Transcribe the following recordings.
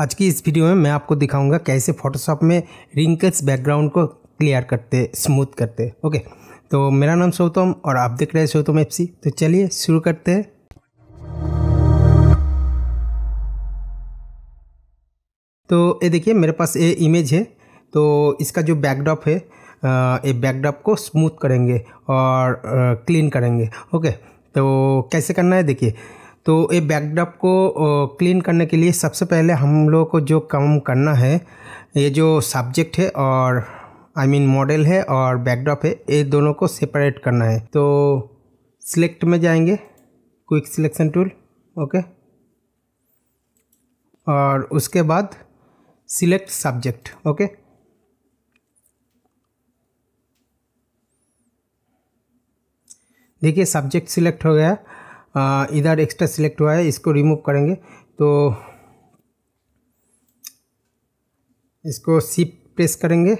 आज की इस वीडियो में मैं आपको दिखाऊंगा कैसे फोटोशॉप में रिंकल्स बैकग्राउंड को क्लियर करते स्मूथ करते ओके तो मेरा नाम सौतम और आप देख रहे हैं सौतम एफ तो चलिए शुरू करते हैं तो ये देखिए मेरे पास ये इमेज है तो इसका जो बैकड्रॉप है ये बैकड्रॉप को स्मूथ करेंगे और क्लीन करेंगे ओके तो कैसे करना है देखिए तो ये बैकड्रॉप को क्लीन करने के लिए सबसे पहले हम लोग को जो काम करना है ये जो सब्जेक्ट है और आई मीन मॉडल है और बैकड्रॉप है ये दोनों को सेपरेट करना है तो सिलेक्ट में जाएंगे क्विक सिलेक्शन टूल ओके और उसके बाद सिलेक्ट सब्जेक्ट ओके देखिए सब्जेक्ट सिलेक्ट हो गया इधर एक्स्ट्रा सिलेक्ट हुआ है इसको रिमूव करेंगे तो इसको सिप प्रेस करेंगे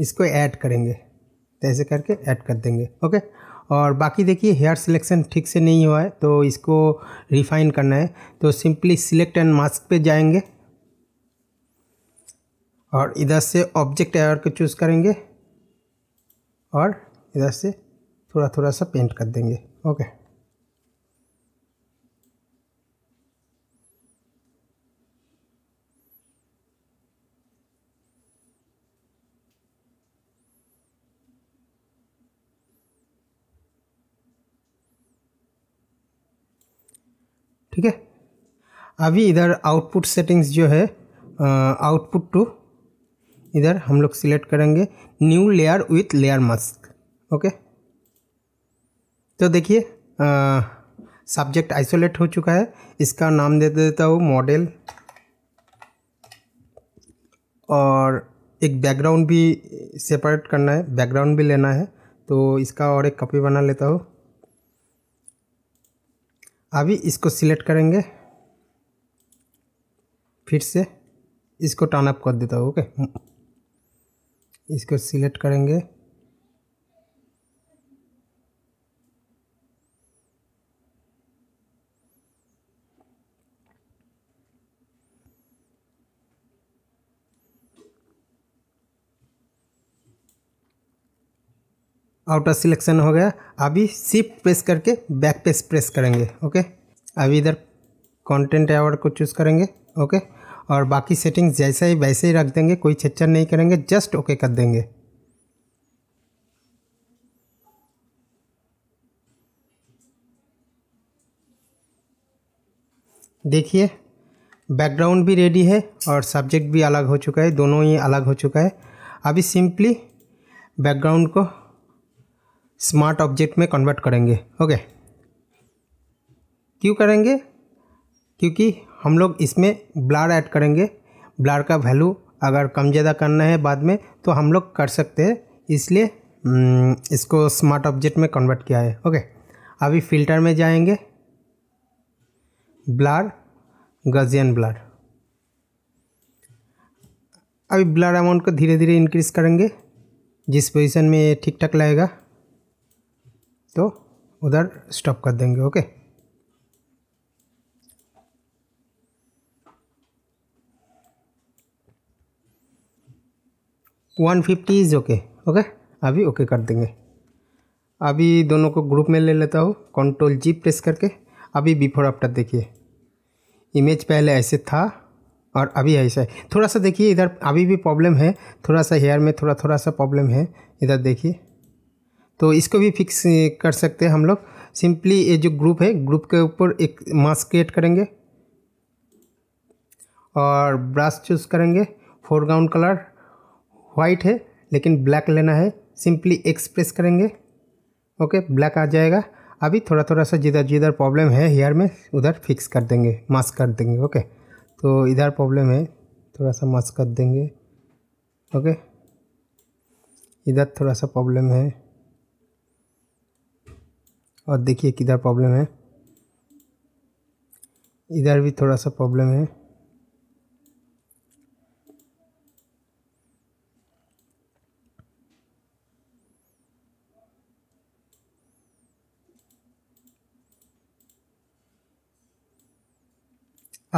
इसको ऐड करेंगे तो ऐसे करके ऐड कर देंगे ओके और बाकी देखिए हेयर सिलेक्शन ठीक से नहीं हुआ है तो इसको रिफाइन करना है तो सिंपली सिलेक्ट एंड मास्क पे जाएंगे और इधर से ऑब्जेक्ट एयर को चूज़ करेंगे और इधर से थोड़ा थोड़ा सा पेंट कर देंगे ओके ठीक है अभी इधर आउटपुट सेटिंग्स जो है आउटपुट टू इधर हम लोग सिलेक्ट करेंगे new layer with layer mask okay तो देखिए सब्जेक्ट आइसोलेट हो चुका है इसका नाम दे देता हूँ मॉडल और एक बैकग्राउंड भी सेपरेट करना है बैकग्राउंड भी लेना है तो इसका और एक कॉपी बना लेता हूँ अभी इसको सिलेक्ट करेंगे फिर से इसको टर्न अप कर देता हूँ ओके इसको सिलेक्ट करेंगे आउटर सिलेक्शन हो गया अभी शिफ्ट प्रेस करके बैक पेज प्रेस करेंगे ओके अभी इधर कंटेंट एवर को चूज़ करेंगे ओके और बाकी सेटिंग जैसा ही वैसे ही रख देंगे कोई छच्चर नहीं करेंगे जस्ट ओके कर देंगे देखिए बैकग्राउंड भी रेडी है और सब्जेक्ट भी अलग हो चुका है दोनों ही अलग हो चुका है अभी सिंपली बैकग्राउंड को स्मार्ट ऑब्जेक्ट में कन्वर्ट करेंगे ओके क्यों करेंगे क्योंकि हम लोग इसमें ब्लार ऐड करेंगे ब्लार का वैल्यू अगर कम ज़्यादा करना है बाद में तो हम लोग कर सकते हैं इसलिए हम्म, इसको स्मार्ट ऑब्जेक्ट में कन्वर्ट किया है ओके अभी फ़िल्टर में जाएंगे ब्लार गजियन ब्लार अभी ब्लार अमाउंट को धीरे धीरे इंक्रीज़ करेंगे जिस पोजीशन में ठीक ठाक लगेगा तो उधर स्टॉप कर देंगे okay one fifty is okay okay अभी ओके कर देंगे अभी दोनों को ग्रुप में ले लेता हूँ कंट्रोल जी प्रेस करके अभी बिफोर आफ्टर देखिए इमेज पहले ऐसे था और अभी ऐसा है थोड़ा सा देखिए इधर अभी भी प्रॉब्लम है थोड़ा सा हेयर में थोड़ा थोड़ा सा प्रॉब्लम है इधर देखिए तो इसको भी फिक्स कर सकते हैं हम लोग सिंपली ये जो ग्रुप है ग्रुप के ऊपर एक मास्क क्रिएट करेंगे और ब्रश चूज़ करेंगे फोरग्राउंड कलर वाइट है लेकिन ब्लैक लेना है सिंपली एक्सप्रेस करेंगे ओके ब्लैक आ जाएगा अभी थोड़ा थोड़ा सा जिधर जिधर प्रॉब्लम है हेयर में उधर फिक्स कर देंगे मास्क कर देंगे ओके तो इधर प्रॉब्लम है थोड़ा सा मास्क कर देंगे ओके इधर थोड़ा सा प्रॉब्लम है और देखिए किधर प्रॉब्लम है इधर भी थोड़ा सा प्रॉब्लम है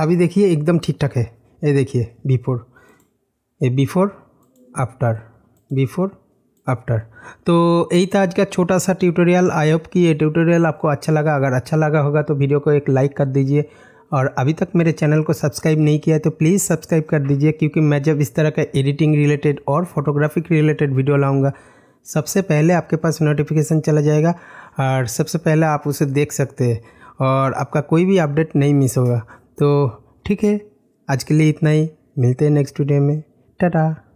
अभी देखिए एकदम ठीक ठाक है ये देखिए बिफोर ये बिफोर आफ्टर बिफोर आफ्टर तो यही था आज का छोटा सा ट्यूटोरियल आई होप कि ये ट्यूटोरियल आपको अच्छा लगा अगर अच्छा लगा होगा तो वीडियो को एक लाइक कर दीजिए और अभी तक मेरे चैनल को सब्सक्राइब नहीं किया है तो प्लीज़ सब्सक्राइब कर दीजिए क्योंकि मैं जब इस तरह का एडिटिंग रिलेटेड और फोटोग्राफिक रिलेटेड वीडियो लाऊंगा सबसे पहले आपके पास नोटिफिकेशन चला जाएगा और सबसे पहले आप उसे देख सकते हैं और आपका कोई भी अपडेट नहीं मिस होगा तो ठीक है आज के लिए इतना ही मिलते हैं नेक्स्ट वीडियो में टाटा